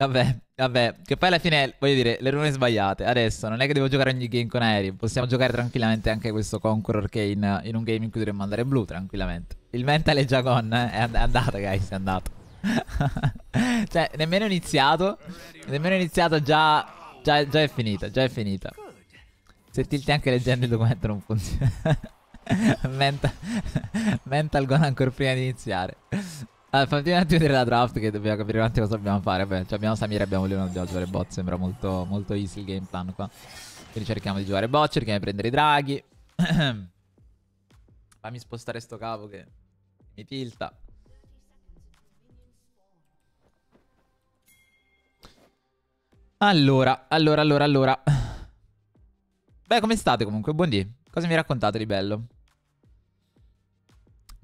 Vabbè, vabbè, che poi alla fine, voglio dire, le rune sbagliate. Adesso non è che devo giocare ogni game con aerei, possiamo giocare tranquillamente anche questo Conqueror che in, in un game in cui dovremmo andare blu, tranquillamente. Il mental è già gone, eh? è andato, guys, è andato. cioè, nemmeno iniziato, nemmeno iniziato già, già, già è finita, già è finita. Se tilti anche leggendo il documento non funziona. mental, mental gone ancora prima di iniziare. Allora, fammi un attimo vedere la draft che dobbiamo capire un attimo cosa dobbiamo fare. Beh, cioè abbiamo Samir, e abbiamo Leon, dobbiamo giocare bot. Sembra molto, molto easy il game plan qua. Quindi cerchiamo di giocare bot, cerchiamo di prendere i draghi. Fammi spostare sto cavo che mi tilta. Allora, allora, allora, allora. Beh, come state comunque? Buondì. Cosa mi raccontate di bello?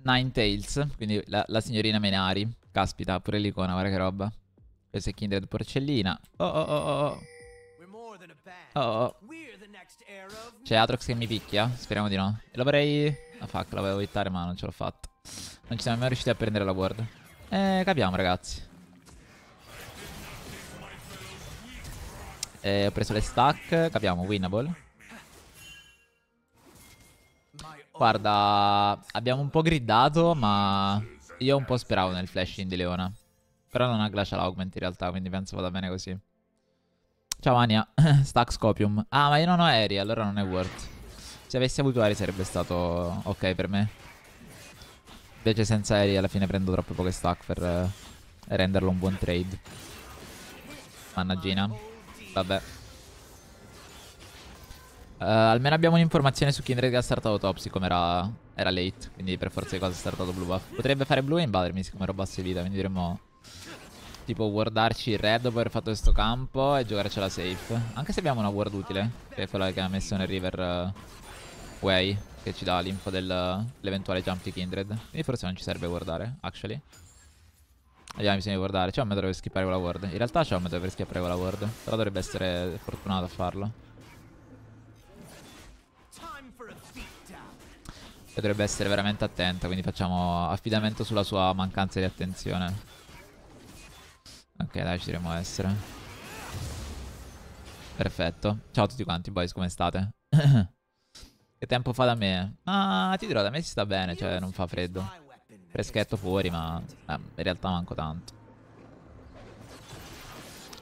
Nine Tails, quindi la, la, signorina Menari. Caspita, pure l'icona, guarda che roba. Questo è Kindred Porcellina. Oh oh oh oh. Oh oh. oh. C'è Atrox che mi picchia? Speriamo di no. E lo vorrei... Ah fuck, la volevo evitare ma non ce l'ho fatto. Non ci siamo mai riusciti a prendere la ward. Eh, capiamo ragazzi. Eh, ho preso le stack, capiamo, winnable. Oh. Guarda, abbiamo un po' gridato, ma io un po' speravo nel flashing di Leona. Però non ha Glacial Augment in realtà, quindi penso vada bene così. Ciao Ania, Stack Scopium. Ah, ma io non ho Aerie, allora non è worth. Se avessi avuto Aerie sarebbe stato ok per me. Invece senza Aerie alla fine prendo troppe poche stack per eh, renderlo un buon trade. Mannagina. Vabbè. Uh, almeno abbiamo un'informazione su Kindred che ha startato top, siccome era, era, late, quindi per forza di cose ha startato blue buff. Potrebbe fare blue e invadermi siccome roba si vita, quindi dovremmo tipo wardarci il red dopo aver fatto questo campo e giocarcela safe. Anche se abbiamo una ward utile, che è quella che ha messo nel river uh, way, che ci dà l'info dell'eventuale jump di Kindred. Quindi forse non ci serve guardare, actually. Abbiamo bisogno di guardare, c'è un metodo per skippare quella ward. In realtà c'è un metodo per skippare quella ward, però dovrebbe essere fortunato a farlo. Che dovrebbe essere veramente attenta, quindi facciamo affidamento sulla sua mancanza di attenzione. Ok, dai, ci dovremmo essere. Perfetto. Ciao a tutti quanti, boys, come state? che tempo fa da me? Ah, ti dirò, da me si sta bene, cioè non fa freddo. Freschetto fuori, ma eh, in realtà manco tanto.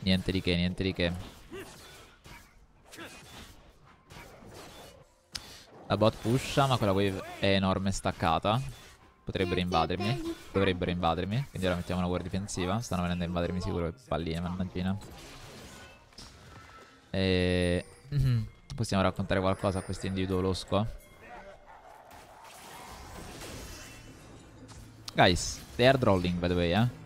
Niente di che, niente di che. La bot pusha, ma quella wave è enorme staccata. Potrebbero invadermi. Dovrebbero invadermi. Quindi ora mettiamo una ward difensiva. Stanno venendo a invadermi sicuro le palline, mannaggia. E... Mhm, possiamo raccontare qualcosa a questo individuo losco? Guys, they are drawing by the way, eh.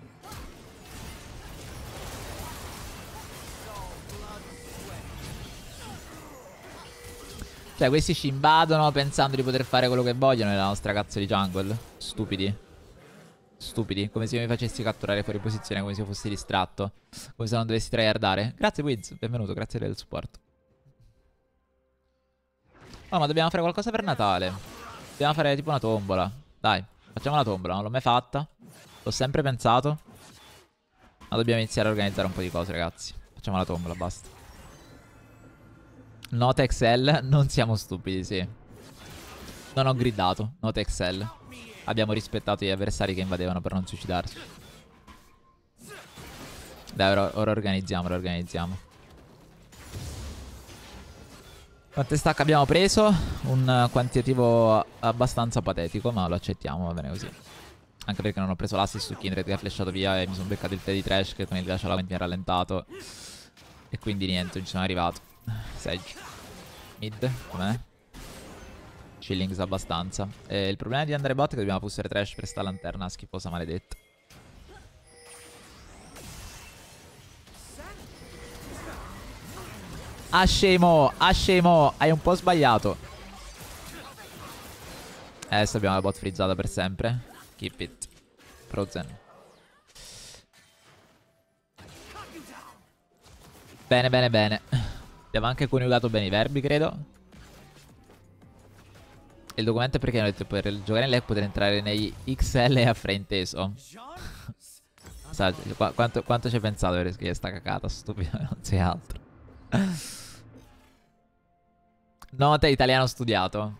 Cioè, questi ci invadono pensando di poter fare quello che vogliono nella nostra cazzo di jungle. Stupidi. Stupidi. Come se io mi facessi catturare fuori posizione, come se io fossi distratto. Come se non dovessi tryhardare. Grazie, Wiz. Benvenuto, grazie del supporto. Oh, ma dobbiamo fare qualcosa per Natale. Dobbiamo fare tipo una tombola. Dai, facciamo la tombola. Non l'ho mai fatta. L'ho sempre pensato. Ma dobbiamo iniziare a organizzare un po' di cose, ragazzi. Facciamo la tombola, basta. Nota Excel, non siamo stupidi, sì. Non ho gridato, nota Excel. Abbiamo rispettato gli avversari che invadevano per non suicidarsi. Dai, ora, ora organizziamo, ora organizziamo. Quante stack abbiamo preso? Un quantitativo abbastanza patetico, ma lo accettiamo, va bene così. Anche perché non ho preso l'assist su Kindred che ha flashato via e mi sono beccato il 3 di Trash che con il Glacial mi ha rallentato. E quindi niente, non ci sono arrivato. Sage. Mid, com'è? Chillings abbastanza. E eh, il problema di andare bot è che dobbiamo pussare trash per sta lanterna schifosa maledetta. Ah scemo, ah scemo, hai un po' sbagliato. Eh, adesso abbiamo la bot frizzata per sempre. Keep it. Frozen. Bene, bene, bene. Abbiamo anche coniugato bene i verbi, credo. Il documento è perché hanno detto per giocare in leg poter entrare nei XL a frainteso. Sa, qu quanto, quanto ci hai pensato per scrivere sta cacata, stupido, non sei altro. Nota italiano studiato.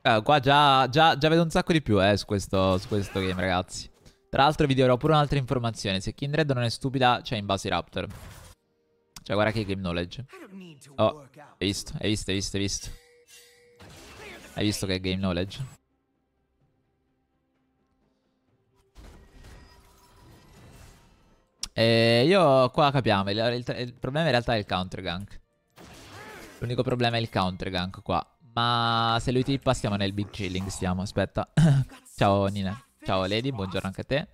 Eh, qua già, già, già, vedo un sacco di più eh, su, questo, su questo game, ragazzi. Tra l'altro vi dirò pure un'altra informazione. Se Kindred non è stupida, c'è in base Raptor. Cioè, guarda che game knowledge. Oh, hai visto, hai visto, hai visto, hai visto. Hai visto che game knowledge. E eh, io qua capiamo, il, il, il problema in realtà è il counter gank. L'unico problema è il counter gank qua. Ma se lui tippa stiamo nel big chilling, stiamo, aspetta. Ciao Nina. Ciao Lady, buongiorno anche a te.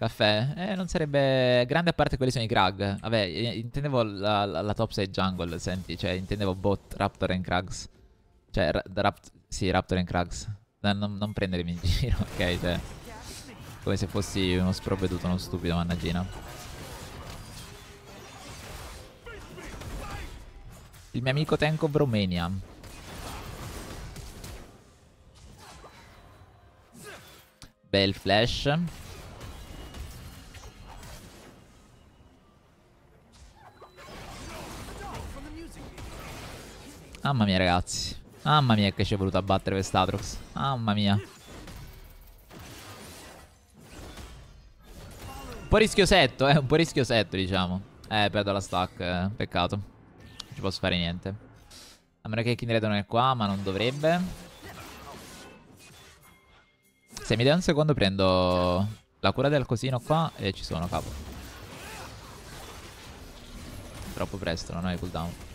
Caffè? Eh, non sarebbe grande a parte quelli sono i Krag. Vabbè, intendevo la, la, la top 6 jungle, senti, cioè intendevo bot Raptor and Krags. Cioè, ra rap sì, Raptor and Krags. non, non prendermi in giro, ok? Cioè, come se fossi uno sprovveduto, uno stupido, mannaggina. Il mio amico Tenko Bromania. Bel flash. Mamma mia, ragazzi. Mamma mia che ci è voluto abbattere battere quest'Atrox. Mamma mia. Un po' rischiosetto, eh. Un po' rischiosetto, diciamo. Eh, perdo la stack. Eh. Peccato. Non ci posso fare niente. A meno che Kindred non è qua, ma non dovrebbe. Se mi dai un secondo prendo la cura del cosino qua e ci sono, capo. Troppo presto, non ho il cooldown.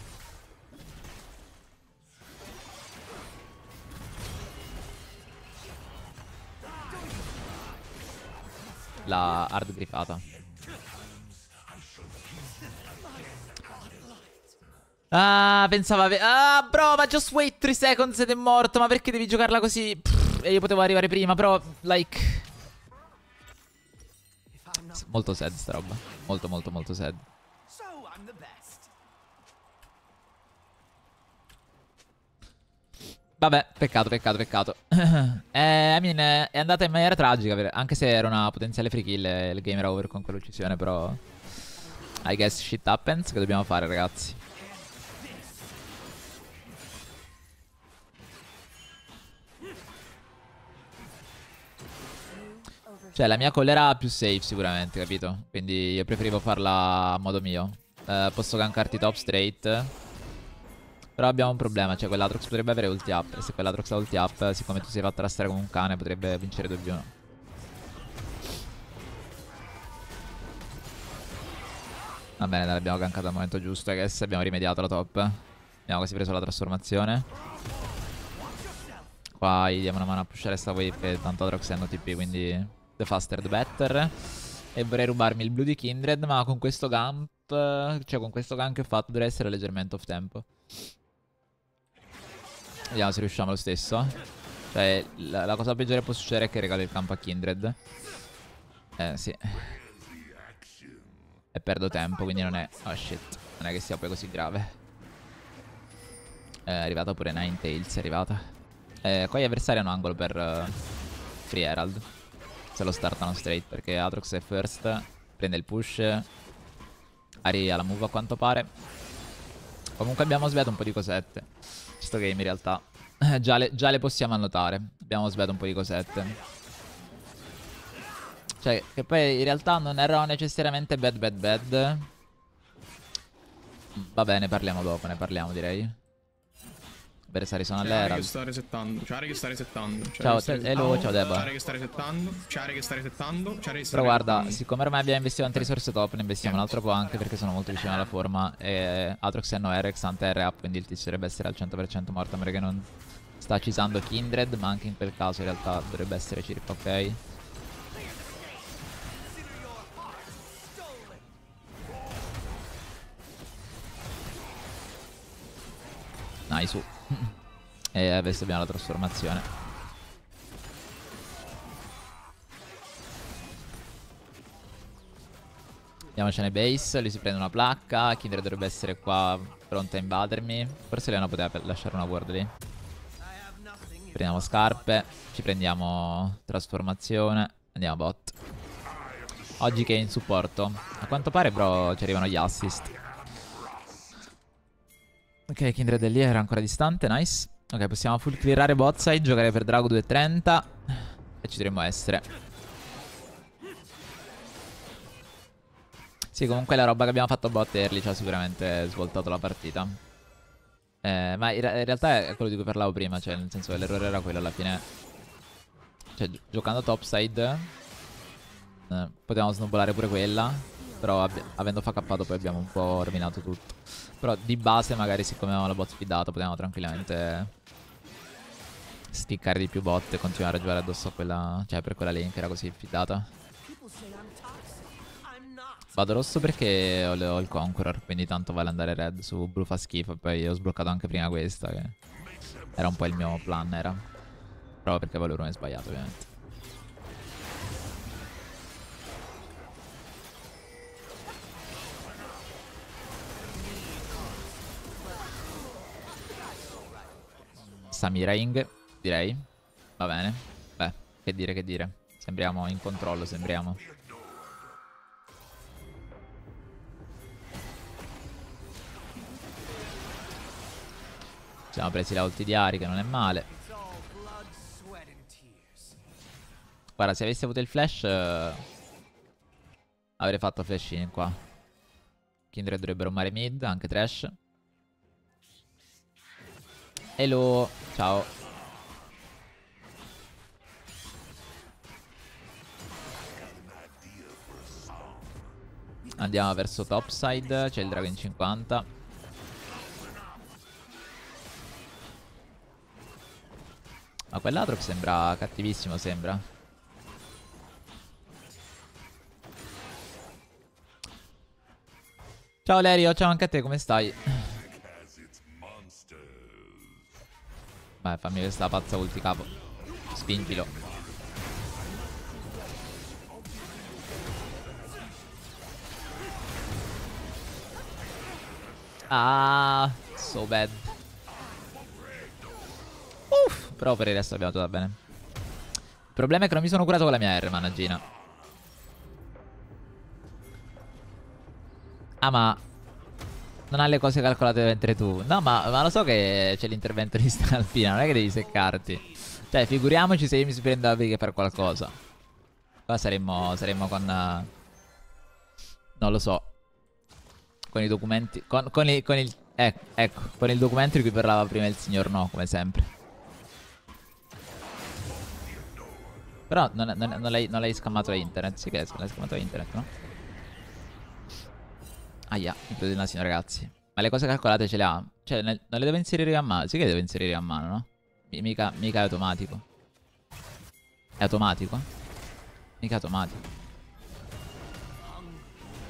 la hard grifata. Ah, pensava... Ah, bro, ma just wait 3 seconds ed è morto. Ma perché devi giocarla così? Pff, e io potevo arrivare prima, però, like... Molto sad sta roba. Molto, molto, molto sad. Vabbè, peccato, peccato, peccato. eh, I mean, è andata in maniera tragica, anche se era una potenziale free kill il game era over con quell'uccisione, però... I guess shit happens, che dobbiamo fare, ragazzi? Cioè, la mia collera ha più safe sicuramente, capito? Quindi io preferivo farla a modo mio. Eh, posso gankarti top straight. Però abbiamo un problema, cioè quell'Atrox potrebbe avere ulti up. E se quell'Atrox ha ulti up, siccome tu sei fatto rastrare come un cane, potrebbe vincere 2v1. Va bene, l'abbiamo gankato al momento giusto, I guess. Abbiamo rimediato la top. Abbiamo quasi preso la trasformazione. Qua gli diamo una mano a pushare sta wave, e tanto Atrox è no TP, quindi... The faster the better. E vorrei rubarmi il blu di Kindred, ma con questo gank, Cioè, con questo gank che ho fatto dovrei essere leggermente off tempo. Vediamo se riusciamo lo stesso. Cioè, la, la cosa peggiore che può succedere è che regalo il campo a Kindred. Eh, sì. E perdo tempo, quindi non è... Oh, shit. Non è che sia poi così grave. Eh, è arrivata pure Ninetales, è arrivata. Eh, qua gli avversari hanno angolo per uh, Free Herald. Se lo startano straight, perché Atrox è first, prende il push. Ari ha la move a quanto pare. Comunque abbiamo svegliato un po' di cosette. Questo game in realtà. Eh, già, le, già, le, possiamo annotare. Abbiamo sbagliato un po' di cosette. Cioè, che poi in realtà non erano necessariamente bad bad bad. Va bene, parliamo dopo, ne parliamo direi. Bere sta risonando all'era. Ciao, che sta resettando. Ciao, che sta resettando. Ciao, Elo, ciao Deba. Ciao, che sta resettando. Ciao, che sta resettando. Però guarda, siccome ormai abbiamo investito tante risorse top, ne investiamo un altro po' anche perché sono molto vicino alla forma. E Atrox è no RX, ante R up, quindi il tizio dovrebbe essere al 100% morto a meno che non sta cisando Kindred, ma anche in quel caso in realtà dovrebbe essere circa ok. Nice. e adesso abbiamo la trasformazione. Andiamocene base, lì si prende una placca, Kindred dovrebbe essere qua pronta a invadermi. Forse Leona poteva lasciare una ward lì. Prendiamo scarpe, ci prendiamo trasformazione, andiamo bot. Oggi che è in supporto. A quanto pare bro ci arrivano gli assist. Ok, Kindred è lì, era ancora distante, nice. Ok, possiamo full clearare bot side, giocare per Drago 2.30 e ci dovremmo essere. Sì, comunque la roba che abbiamo fatto a bot early ci ha sicuramente svoltato la partita. Eh, ma in, in, realtà è quello di cui parlavo prima, cioè nel senso che l'errore era quello alla fine. Cioè, gi giocando topside eh, potevamo snowballare pure quella però avendo fa cappato poi abbiamo un po' rovinato tutto. Però di base magari siccome avevamo la bot sfidata potevamo tranquillamente sticcare di più bot e continuare a giocare addosso a quella... Cioè per quella lane che era così fidata. Vado rosso perché ho, ho il Conqueror, quindi tanto vale andare red su blu fa schifo. Poi ho sbloccato anche prima questa che era un po' il mio plan, era. Proprio perché Valorone è sbagliato ovviamente. Samiring, direi. Va bene. Beh, che dire, che dire. Sembriamo in controllo, sembriamo. Siamo presi la ulti di Ari, che non è male. Guarda, se avessi avuto il flash... Eh, avrei fatto flash in qua. Kindred dovrebbero mare mid, anche trash. Hello, ciao. Andiamo verso topside, c'è il Dragon 50. Ma quell'Atrox sembra cattivissimo, sembra. Ciao Lerio, ciao anche a te, come stai? Vai, fammi questa pazza ulti, capo. Spingilo. Ah, so bad. Uff, però per il resto abbiamo tutto bene. Il problema è che non mi sono curato con la mia R, mannaggia. Ah, ma non ha le cose calcolate mentre tu. No, ma, ma lo so che c'è l'intervento di Stalpina, non è che devi seccarti. Cioè, figuriamoci se io mi prendo la pighe per qualcosa. Qua saremmo, saremmo con... Uh, non lo so. Con i documenti... Con, con, il, con il... Eh, ecco, con il documento di cui parlava prima il signor No, come sempre. Però non, non, non l'hai scammato a internet, sì che l'hai scammato a internet, no? Aia, ah, yeah, il nasino ragazzi. Ma le cose calcolate ce le ha? Cioè, ne, non le deve inserire a mano? Sì che le deve inserire a mano, no? mica, mica è automatico. È automatico? Mica automatico.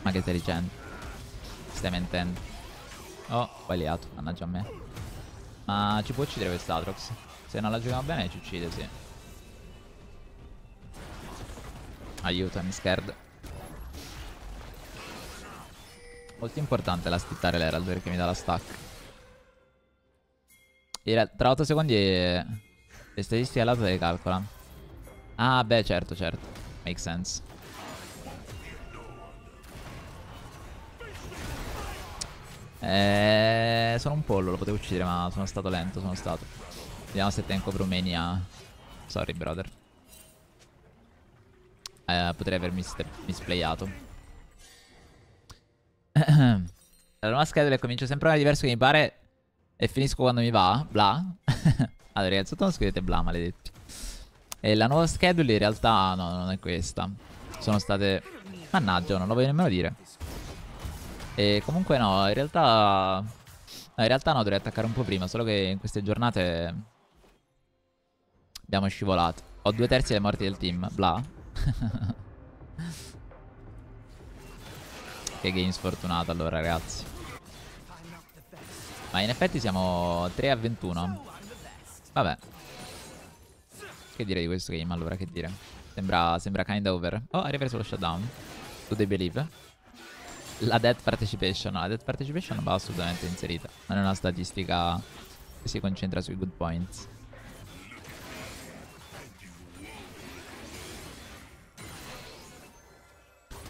Ma che intelligente. Stai mentendo. Oh, sbagliato, mannaggia a me. Ma ci può uccidere quest'Atrox? Se non la giochiamo bene ci uccide, sì. Aiutami, mi scherzo. Molto importante la stittare l'Herald perché mi dà la stack. Tra 8 secondi e... Eh, le statistiche lab le calcola. Ah, beh, certo, certo. Make sense. Eh, sono un pollo, lo potevo uccidere, ma sono stato lento, sono stato. Vediamo se tengo Brumania. Sorry, brother. Eh, potrei aver mis misplayato. La nuova schedule comincio sempre una diverso che mi pare e finisco quando mi va. Bla. allora, innanzitutto non scrivete bla, maledetti. E la nuova schedule in realtà no, non è questa. Sono state... Mannaggia, non lo voglio nemmeno dire. E comunque no, in realtà... No, in realtà no, dovrei attaccare un po' prima, solo che in queste giornate... Abbiamo scivolato. Ho due terzi delle morti del team, bla. che game sfortunato allora ragazzi. Ma in effetti siamo 3 a 21. Vabbè. Che dire di questo game allora, che dire? Sembra, sembra kind over. Oh, ha sullo shutdown. To they believe. La death participation. No, la death participation va assolutamente inserita. Non è una statistica che si concentra sui good points.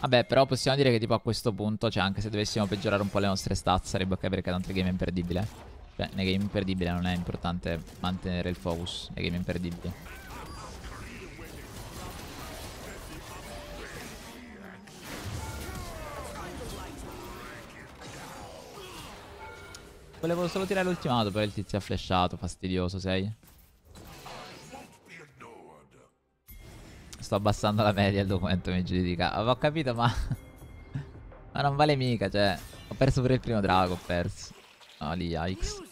Vabbè, però possiamo dire che tipo a questo punto, cioè anche se dovessimo peggiorare un po' le nostre stats, sarebbe ok perché tanto il game è imperdibile. Cioè, nei game imperdibili non è importante mantenere il focus, nei game imperdibili. Volevo solo tirare l'ultimato, però il tizio ha flashato, fastidioso sei. sto abbassando la media il documento mi giudica. Ho capito, ma... ma non vale mica, cioè... Ho perso pure il primo drago, ho perso. No, lì, Aix.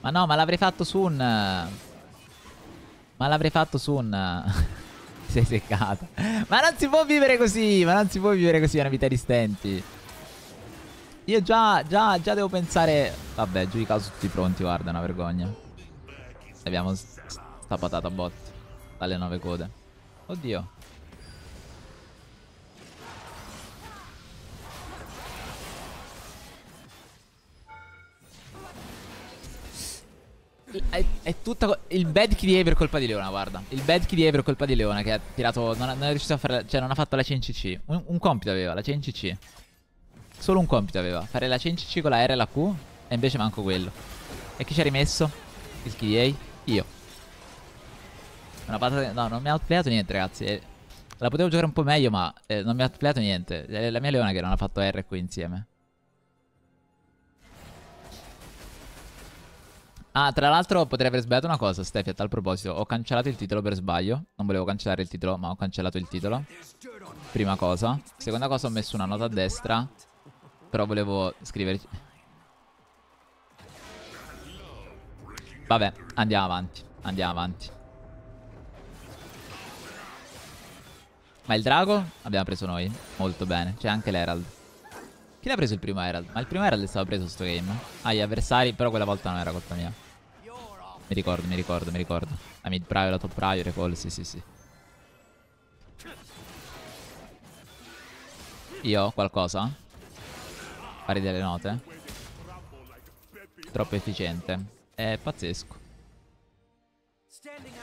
Ma no, ma l'avrei fatto su un... Ma l'avrei fatto su un... Sei seccato. ma non si può vivere così, ma non si può vivere così è una vita di stenti. Io già, già, già devo pensare... Vabbè, giù di caso tutti pronti, guarda, è una vergogna. Abbiamo Sta patata bot. Dalle nove code. Oddio. È, è tutta il bad key di per colpa di Leona, guarda. Il bad key di per colpa di Leona che ha tirato. Non, ha, non è riuscito a fare. Cioè, non ha fatto la CNCC. Un, un compito aveva, la CNCC. Solo un compito aveva. Fare la CNCC con la R e la Q. E invece manco quello. E chi ci ha rimesso? Il key di A Io. Una patata... No, non mi ha outplayato niente, ragazzi. Eh. La potevo giocare un po' meglio, ma eh, non mi ha outplayato niente. È la mia leona che non ha fatto R qui insieme. Ah, tra l'altro potrei aver sbagliato una cosa, Steffi, a tal proposito. Ho cancellato il titolo per sbaglio. Non volevo cancellare il titolo, ma ho cancellato il titolo. Prima cosa. Seconda cosa, ho messo una nota a destra. Però volevo scriverci... Vabbè, andiamo avanti. Andiamo avanti. Ma il drago abbiamo preso noi. Molto bene. C'è cioè, anche l'Herald. Chi l'ha preso il primo Herald? Ma il primo Herald è stato preso sto game. Ah, gli avversari, però quella volta non era colpa mia. Mi ricordo, mi ricordo, mi ricordo. La mid prior, la top prior, recall, sì, sì, sì. Io ho qualcosa? Fare delle note? Troppo efficiente. È pazzesco. Standing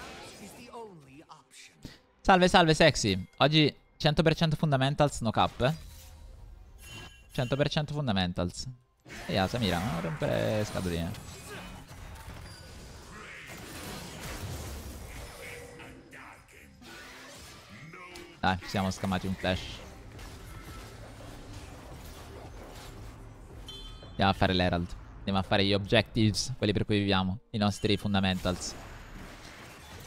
Salve, salve, sexy. Oggi 100% fundamentals, no cap. 100% fundamentals. E yeah, Samira, non rompere scadoline. Dai, ci siamo scamati un flash. Andiamo a fare l'herald. Andiamo a fare gli objectives, quelli per cui viviamo. I nostri fundamentals.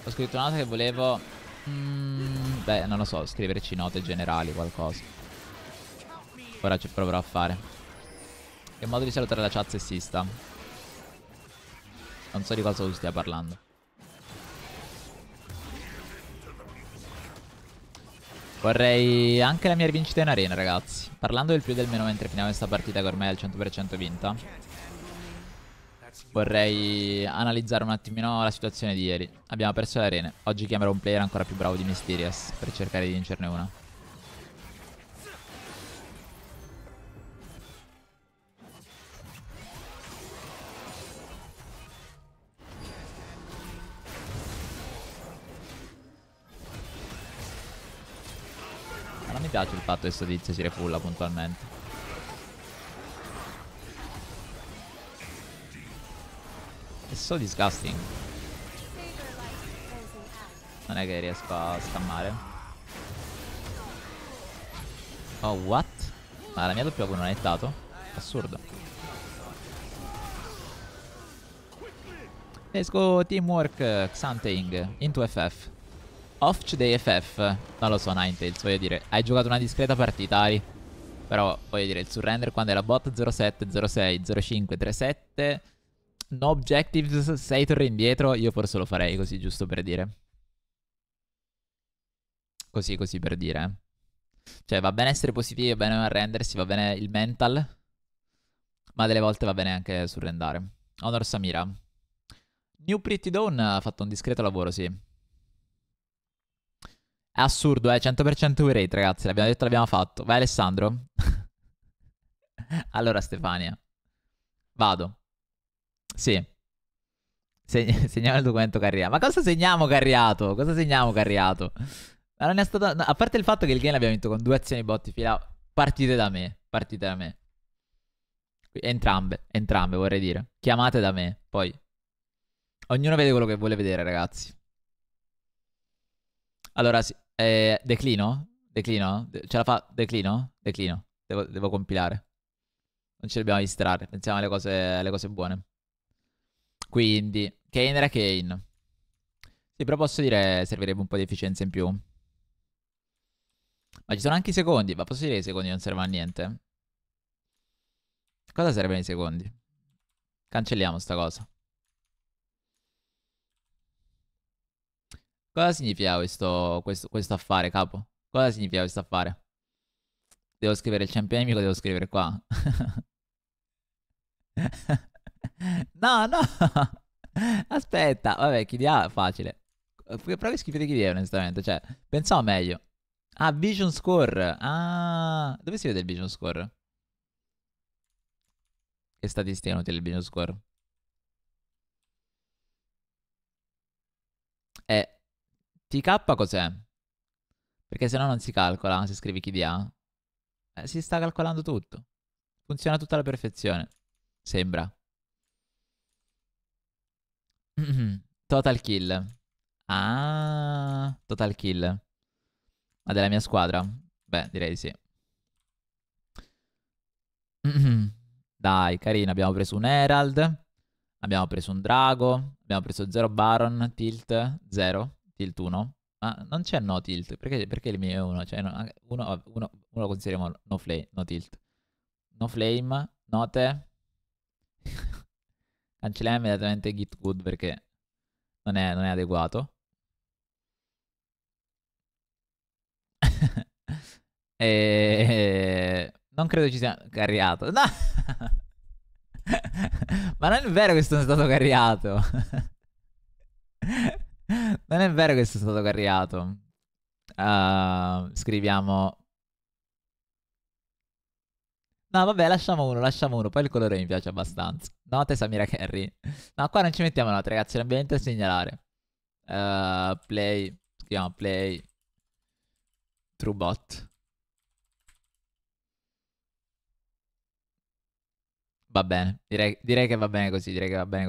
Ho scritto una nota che volevo Mm, beh, non lo so, scriverci note generali, qualcosa. Ora ci proverò a fare. Che modo di salutare la chat sessista? Non so di cosa tu stia parlando. Vorrei anche la mia rivincita in arena, ragazzi. Parlando del più e del meno mentre finiamo questa partita che ormai è al 100% vinta vorrei analizzare un attimino la situazione di ieri. Abbiamo perso le arene. Oggi chiamerò un player ancora più bravo di Mysterious per cercare di vincerne una. Non mi piace il fatto che sto tizio si refulla puntualmente. It's so disgusting. Non è che riesco a scammare. Oh, what? Ma la mia doppia non è dato? Assurdo. Let's go, teamwork, Xanteing, into FF. Off today FF. Non lo so, Ninetales, voglio dire. Hai giocato una discreta partita, Ari. Però, voglio dire, il surrender quando era bot 07, 06, 05, 37 no objectives, 6 torri indietro, io forse lo farei così, giusto per dire. Così, così per dire. Eh. Cioè, va bene essere positivi, va bene arrendersi, va bene il mental, ma delle volte va bene anche surrendare. Honor Samira. New Pretty Dawn ha fatto un discreto lavoro, sì. È assurdo, eh, 100% win rate, ragazzi, l'abbiamo detto, l'abbiamo fatto. Vai Alessandro. allora, Stefania. Vado. Sì. Se- segniamo il documento carriato. Ma cosa segniamo carriato? Cosa segniamo carriato? Ma non è stato... No, a parte il fatto che il game l'abbiamo vinto con due azioni botti fila partite da me. Partite da me. Entrambe, entrambe vorrei dire. Chiamate da me, poi. Ognuno vede quello che vuole vedere, ragazzi. Allora, sì, eh, declino? Declino? De- ce la fa? Declino? Declino. Devo, devo compilare. Non ci dobbiamo distrarre. Pensiamo alle cose, alle cose buone. Quindi, Kane era Kane. Sì, però posso dire servirebbe un po' di efficienza in più. Ma ci sono anche i secondi, ma posso dire che i secondi non servono a niente? Cosa servono i secondi? Cancelliamo sta cosa. Cosa significa questo, questo, questo affare, capo? Cosa significa questo affare? Devo scrivere il champion nemico, devo scrivere qua. No, no. Aspetta, vabbè, chi di A ah, facile. Provi a schifare chi di A, onestamente. Cioè, pensavo meglio. Ah, Vision Score. Ah, dove si vede il Vision Score? Che statistica inutile il Vision Score? Eh, TK cos'è? Perché se no non si calcola se scrivi chi di A. Eh, si sta calcolando tutto. Funziona tutto alla perfezione. Sembra. Mm-hmm. Total kill. Ah, total kill. Ma della mia squadra? Beh, direi di sì. Mm-hmm. Dai, carino, abbiamo preso un Herald. Abbiamo preso un Drago. Abbiamo preso 0 Baron, Tilt 0, Tilt 1. Ma non c'è no tilt, perché, perché il mio è 1? Cioè, uno, uno, uno, lo consideriamo no flame, no tilt. No flame, note cancelliamo H&M immediatamente git good perché non è, non è adeguato. e... Non credo ci sia carriato. No! Ma non è vero che sono stato carriato. non è vero che sono stato carriato. Uh, scriviamo No, vabbè, lasciamo uno, lasciamo uno. Poi il colore mi piace abbastanza. Note Samira Kerry. No, qua non ci mettiamo note, ragazzi. L'ambiente niente segnalare. Uh, play. Scriviamo play. Truebot. Va bene. Direi, direi che va bene così. Direi che va bene così.